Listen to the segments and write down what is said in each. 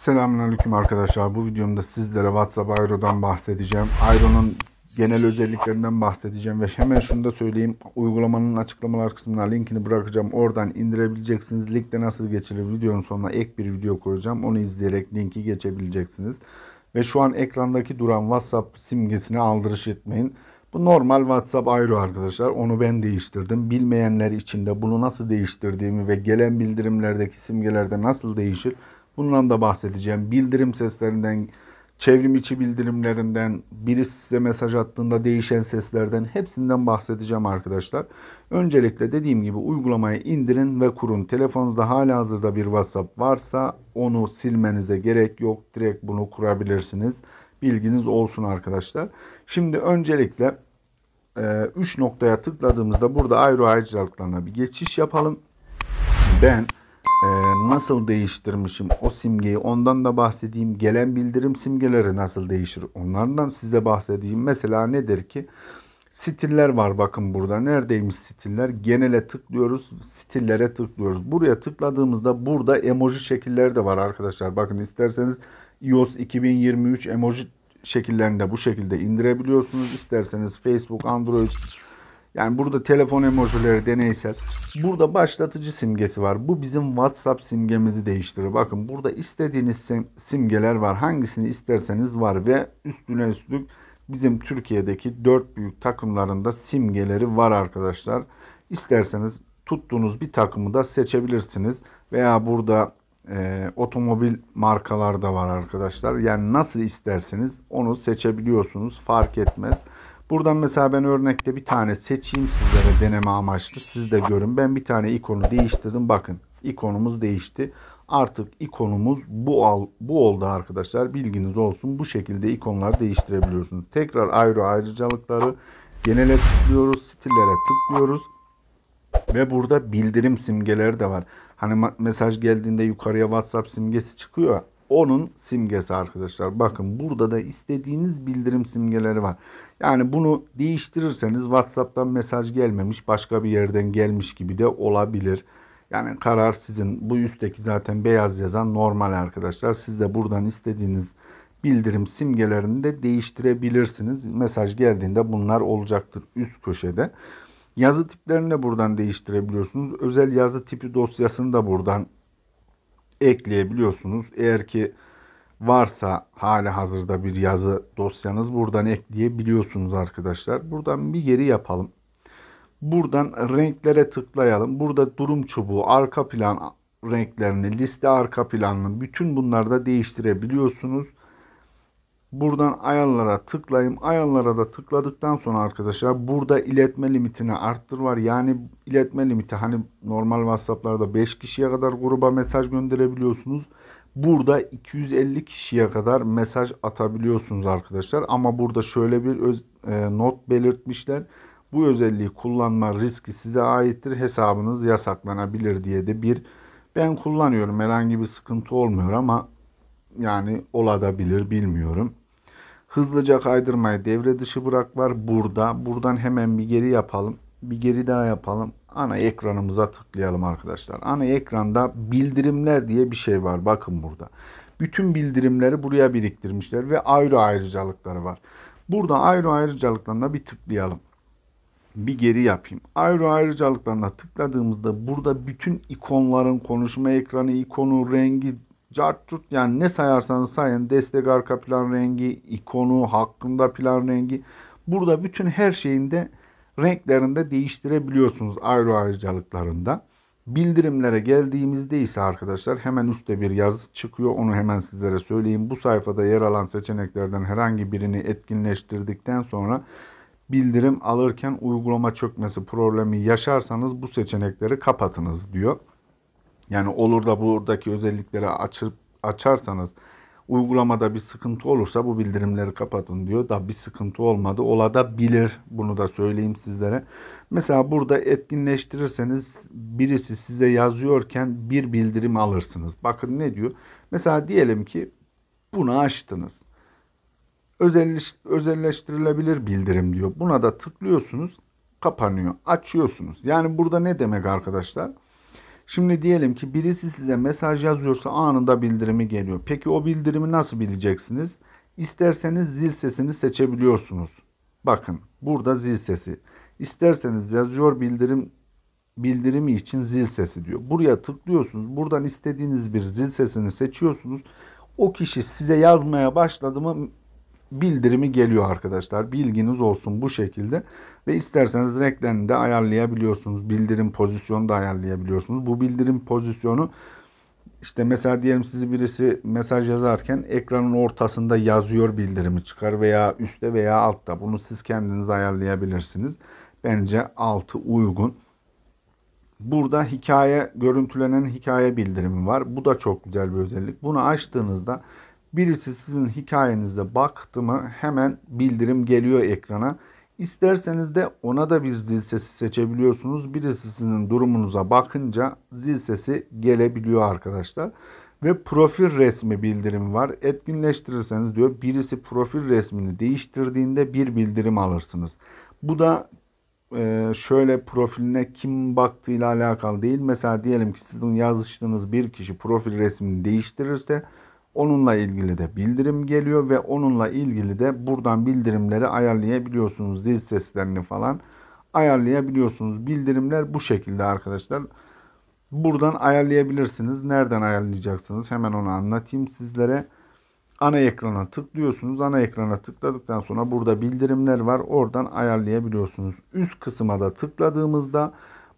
Selamünaleyküm arkadaşlar. Bu videomda sizlere WhatsApp Aero'dan bahsedeceğim. Aero'nun genel özelliklerinden bahsedeceğim ve hemen şunu da söyleyeyim. Uygulamanın açıklamalar kısmına linkini bırakacağım. Oradan indirebileceksiniz. Linkte nasıl geçilir videonun sonuna ek bir video koyacağım. Onu izleyerek linki geçebileceksiniz. Ve şu an ekrandaki duran WhatsApp simgesini aldırış etmeyin. Bu normal WhatsApp ayrı arkadaşlar. Onu ben değiştirdim. Bilmeyenler için de bunu nasıl değiştirdiğimi ve gelen bildirimlerdeki simgelerde nasıl değişir Bundan da bahsedeceğim. Bildirim seslerinden, çevrim içi bildirimlerinden, biri size mesaj attığında değişen seslerden hepsinden bahsedeceğim arkadaşlar. Öncelikle dediğim gibi uygulamayı indirin ve kurun. Telefonunuzda hala hazırda bir WhatsApp varsa onu silmenize gerek yok. Direkt bunu kurabilirsiniz. Bilginiz olsun arkadaşlar. Şimdi öncelikle 3 e, noktaya tıkladığımızda burada ayrı ayrıcalıklarına bir geçiş yapalım. Ben e, nasıl değiştirmişim o simgeyi ondan da bahsedeyim. Gelen bildirim simgeleri nasıl değişir onlardan size bahsedeyim. Mesela nedir ki? Stiller var bakın burada. Neredeymiş stiller? Genele tıklıyoruz. Stillere tıklıyoruz. Buraya tıkladığımızda burada emoji şekilleri de var arkadaşlar. Bakın isterseniz iOS 2023 emoji şekillerini de bu şekilde indirebiliyorsunuz. İsterseniz Facebook, Android yani burada telefon emojileri deneysel. Burada başlatıcı simgesi var. Bu bizim WhatsApp simgemizi değiştirir. Bakın burada istediğiniz simgeler var. Hangisini isterseniz var ve üstüne üstlük bizim Türkiye'deki dört büyük takımlarında simgeleri var arkadaşlar. İsterseniz tuttuğunuz bir takımı da seçebilirsiniz. Veya burada e, otomobil markalar da var arkadaşlar. Yani nasıl isterseniz onu seçebiliyorsunuz. Fark etmez. Buradan mesela ben örnekte bir tane seçeyim sizlere deneme amaçlı. Siz de görün. Ben bir tane ikonu değiştirdim. Bakın ikonumuz değişti. Artık ikonumuz bu, al, bu oldu arkadaşlar. Bilginiz olsun. Bu şekilde ikonları değiştirebiliyorsunuz. Tekrar ayrı ayrıcalıkları genele tıklıyoruz. Stillere tıklıyoruz. Ve burada bildirim simgeleri de var. Hani mesaj geldiğinde yukarıya WhatsApp simgesi çıkıyor onun simgesi arkadaşlar. Bakın burada da istediğiniz bildirim simgeleri var. Yani bunu değiştirirseniz WhatsApp'tan mesaj gelmemiş başka bir yerden gelmiş gibi de olabilir. Yani karar sizin. Bu üstteki zaten beyaz yazan normal arkadaşlar. Siz de buradan istediğiniz bildirim simgelerini de değiştirebilirsiniz. Mesaj geldiğinde bunlar olacaktır üst köşede. Yazı tiplerini de buradan değiştirebiliyorsunuz. Özel yazı tipi dosyasını da buradan ekleyebiliyorsunuz. Eğer ki varsa hali hazırda bir yazı dosyanız buradan ekleyebiliyorsunuz arkadaşlar. Buradan bir geri yapalım. Buradan renklere tıklayalım. Burada durum çubuğu, arka plan renklerini, liste arka planını bütün bunları da değiştirebiliyorsunuz. Buradan ayarlara tıklayayım. Ayarlara da tıkladıktan sonra arkadaşlar burada iletme limitini arttır var. Yani iletme limiti hani normal WhatsApp'larda 5 kişiye kadar gruba mesaj gönderebiliyorsunuz. Burada 250 kişiye kadar mesaj atabiliyorsunuz arkadaşlar. Ama burada şöyle bir öz, e, not belirtmişler. Bu özelliği kullanma riski size aittir. Hesabınız yasaklanabilir diye de bir ben kullanıyorum. Herhangi bir sıkıntı olmuyor ama yani olabilir bilmiyorum. Hızlıca kaydırmayı devre dışı bırak var burada. Buradan hemen bir geri yapalım. Bir geri daha yapalım. Ana ekranımıza tıklayalım arkadaşlar. Ana ekranda bildirimler diye bir şey var. Bakın burada. Bütün bildirimleri buraya biriktirmişler ve ayrı ayrıcalıkları var. Burada ayrı ayrıcalıklarına bir tıklayalım. Bir geri yapayım. Ayrı ayrıcalıklarına tıkladığımızda burada bütün ikonların konuşma ekranı, ikonu, rengi, Cartçurt yani ne sayarsanız sayın destek arka plan rengi, ikonu, hakkında plan rengi. Burada bütün her şeyinde renklerinde değiştirebiliyorsunuz ayrı ayrıcalıklarında. Bildirimlere geldiğimizde ise arkadaşlar hemen üstte bir yazı çıkıyor. Onu hemen sizlere söyleyeyim. Bu sayfada yer alan seçeneklerden herhangi birini etkinleştirdikten sonra bildirim alırken uygulama çökmesi problemi yaşarsanız bu seçenekleri kapatınız diyor. Yani olur da buradaki özellikleri açıp açarsanız uygulamada bir sıkıntı olursa bu bildirimleri kapatın diyor. Da bir sıkıntı olmadı. Ola bilir. Bunu da söyleyeyim sizlere. Mesela burada etkinleştirirseniz birisi size yazıyorken bir bildirim alırsınız. Bakın ne diyor. Mesela diyelim ki bunu açtınız. Özelleş, özelleştirilebilir bildirim diyor. Buna da tıklıyorsunuz. Kapanıyor. Açıyorsunuz. Yani burada ne demek arkadaşlar? Şimdi diyelim ki birisi size mesaj yazıyorsa anında bildirimi geliyor. Peki o bildirimi nasıl bileceksiniz? İsterseniz zil sesini seçebiliyorsunuz. Bakın burada zil sesi. İsterseniz yazıyor bildirim bildirimi için zil sesi diyor. Buraya tıklıyorsunuz. Buradan istediğiniz bir zil sesini seçiyorsunuz. O kişi size yazmaya başladı mı bildirimi geliyor arkadaşlar. Bilginiz olsun bu şekilde. Ve isterseniz renklerini de ayarlayabiliyorsunuz. Bildirim pozisyonu da ayarlayabiliyorsunuz. Bu bildirim pozisyonu işte mesela diyelim sizi birisi mesaj yazarken ekranın ortasında yazıyor bildirimi çıkar veya üstte veya altta. Bunu siz kendiniz ayarlayabilirsiniz. Bence altı uygun. Burada hikaye görüntülenen hikaye bildirimi var. Bu da çok güzel bir özellik. Bunu açtığınızda Birisi sizin hikayenize baktı mı hemen bildirim geliyor ekrana. İsterseniz de ona da bir zil sesi seçebiliyorsunuz. Birisi sizin durumunuza bakınca zil sesi gelebiliyor arkadaşlar. Ve profil resmi bildirimi var. Etkinleştirirseniz diyor birisi profil resmini değiştirdiğinde bir bildirim alırsınız. Bu da e, şöyle profiline kim baktığıyla alakalı değil. Mesela diyelim ki sizin yazıştığınız bir kişi profil resmini değiştirirse Onunla ilgili de bildirim geliyor ve onunla ilgili de buradan bildirimleri ayarlayabiliyorsunuz. Zil seslerini falan ayarlayabiliyorsunuz. Bildirimler bu şekilde arkadaşlar. Buradan ayarlayabilirsiniz. Nereden ayarlayacaksınız? Hemen onu anlatayım sizlere. Ana ekrana tıklıyorsunuz. Ana ekrana tıkladıktan sonra burada bildirimler var. Oradan ayarlayabiliyorsunuz. Üst kısma da tıkladığımızda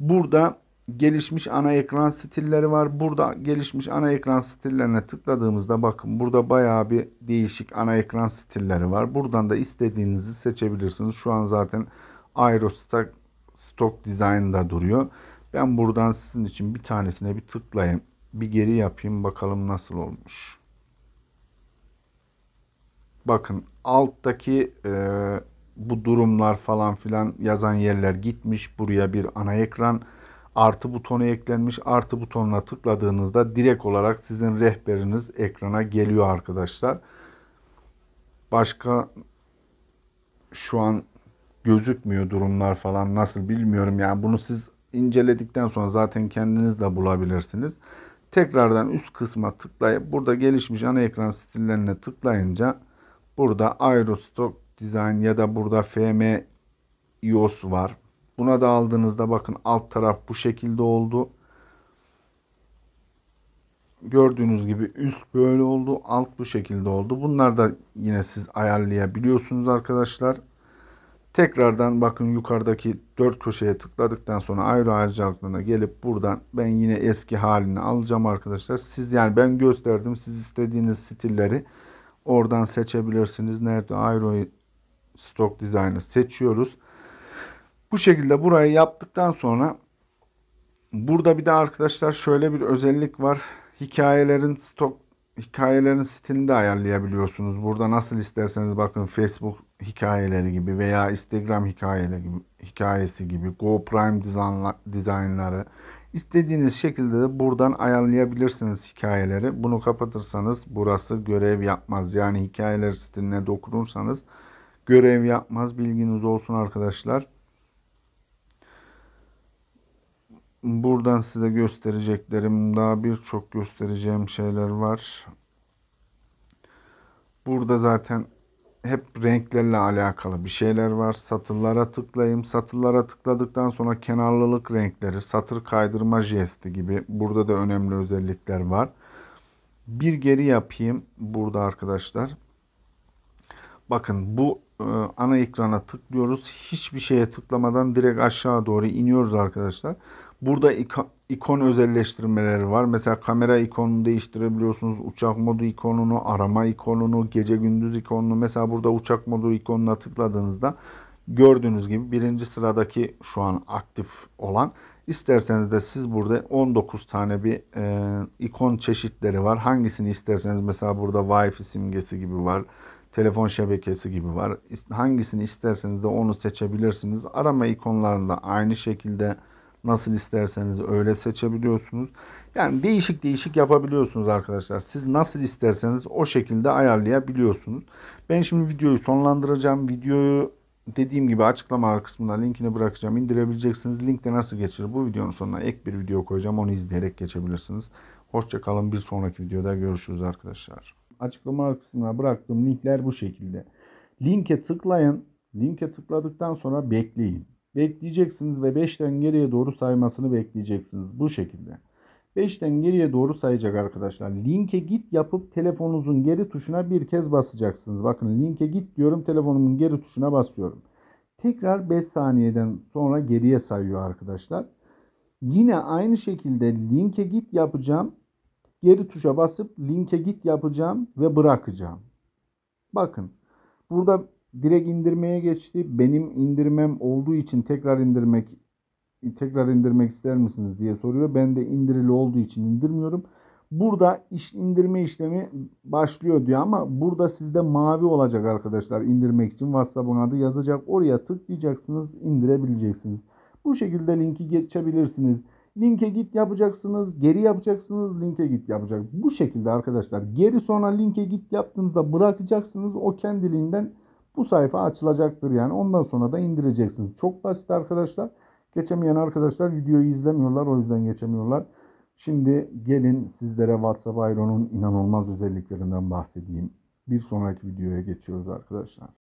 burada gelişmiş ana ekran stilleri var. Burada gelişmiş ana ekran stillerine tıkladığımızda bakın burada bayağı bir değişik ana ekran stilleri var. Buradan da istediğinizi seçebilirsiniz. Şu an zaten Aerostock Stock Design'da duruyor. Ben buradan sizin için bir tanesine bir tıklayayım. Bir geri yapayım bakalım nasıl olmuş. Bakın alttaki e, bu durumlar falan filan yazan yerler gitmiş. Buraya bir ana ekran artı butonu eklenmiş. Artı butonuna tıkladığınızda direkt olarak sizin rehberiniz ekrana geliyor arkadaşlar. Başka şu an gözükmüyor durumlar falan nasıl bilmiyorum. Yani bunu siz inceledikten sonra zaten kendiniz de bulabilirsiniz. Tekrardan üst kısma tıklayıp burada gelişmiş ana ekran stillerine tıklayınca burada Aerostock Design ya da burada FM iOS var. Buna da aldığınızda bakın alt taraf bu şekilde oldu. Gördüğünüz gibi üst böyle oldu. Alt bu şekilde oldu. Bunlar da yine siz ayarlayabiliyorsunuz arkadaşlar. Tekrardan bakın yukarıdaki dört köşeye tıkladıktan sonra ayrı ayrıcalıklarına gelip buradan ben yine eski halini alacağım arkadaşlar. Siz yani ben gösterdim. Siz istediğiniz stilleri oradan seçebilirsiniz. Nerede ayrı stok dizaynı seçiyoruz. Bu şekilde burayı yaptıktan sonra burada bir de arkadaşlar şöyle bir özellik var. Hikayelerin stok hikayelerin stilini de ayarlayabiliyorsunuz. Burada nasıl isterseniz bakın Facebook hikayeleri gibi veya Instagram hikayeleri gibi, hikayesi gibi Go Prime dizaynları istediğiniz şekilde de buradan ayarlayabilirsiniz hikayeleri. Bunu kapatırsanız burası görev yapmaz. Yani hikayeler stiline dokunursanız görev yapmaz. Bilginiz olsun arkadaşlar. Buradan size göstereceklerim daha birçok göstereceğim şeyler var. Burada zaten hep renklerle alakalı bir şeyler var. Satırlara tıklayayım. Satırlara tıkladıktan sonra kenarlılık renkleri, satır kaydırma jesti gibi burada da önemli özellikler var. Bir geri yapayım burada arkadaşlar. Bakın bu e, ana ekrana tıklıyoruz. Hiçbir şeye tıklamadan direkt aşağı doğru iniyoruz arkadaşlar. Burada ikon özelleştirmeleri var. Mesela kamera ikonunu değiştirebiliyorsunuz. Uçak modu ikonunu, arama ikonunu, gece gündüz ikonunu. Mesela burada uçak modu ikonuna tıkladığınızda gördüğünüz gibi birinci sıradaki şu an aktif olan İsterseniz de siz burada 19 tane bir e, ikon çeşitleri var. Hangisini isterseniz mesela burada Wi-Fi simgesi gibi var. Telefon şebekesi gibi var. Hangisini isterseniz de onu seçebilirsiniz. Arama ikonlarında aynı şekilde Nasıl isterseniz öyle seçebiliyorsunuz. Yani değişik değişik yapabiliyorsunuz arkadaşlar. Siz nasıl isterseniz o şekilde ayarlayabiliyorsunuz. Ben şimdi videoyu sonlandıracağım. Videoyu dediğim gibi açıklamalar kısmına linkini bırakacağım. İndirebileceksiniz. Linkte nasıl geçirir? Bu videonun sonuna ek bir video koyacağım. Onu izleyerek geçebilirsiniz. Hoşçakalın. Bir sonraki videoda görüşürüz arkadaşlar. Açıklamalar kısmına bıraktığım linkler bu şekilde. Linke tıklayın. Linke tıkladıktan sonra bekleyin bekleyeceksiniz ve 5'ten geriye doğru saymasını bekleyeceksiniz. Bu şekilde. 5'ten geriye doğru sayacak arkadaşlar. Linke git yapıp telefonunuzun geri tuşuna bir kez basacaksınız. Bakın linke git diyorum telefonumun geri tuşuna basıyorum. Tekrar 5 saniyeden sonra geriye sayıyor arkadaşlar. Yine aynı şekilde linke git yapacağım. Geri tuşa basıp linke git yapacağım ve bırakacağım. Bakın burada direkt indirmeye geçti. Benim indirmem olduğu için tekrar indirmek tekrar indirmek ister misiniz diye soruyor. Ben de indirili olduğu için indirmiyorum. Burada iş indirme işlemi başlıyor diyor ama burada sizde mavi olacak arkadaşlar indirmek için WhatsApp'ın adı yazacak. Oraya tıklayacaksınız, indirebileceksiniz. Bu şekilde linki geçebilirsiniz. Linke git yapacaksınız, geri yapacaksınız, linke git yapacak. Bu şekilde arkadaşlar geri sonra linke git yaptığınızda bırakacaksınız. O kendiliğinden bu sayfa açılacaktır yani. Ondan sonra da indireceksiniz. Çok basit arkadaşlar. Geçemeyen arkadaşlar videoyu izlemiyorlar. O yüzden geçemiyorlar. Şimdi gelin sizlere WhatsApp Iron'un inanılmaz özelliklerinden bahsedeyim. Bir sonraki videoya geçiyoruz arkadaşlar.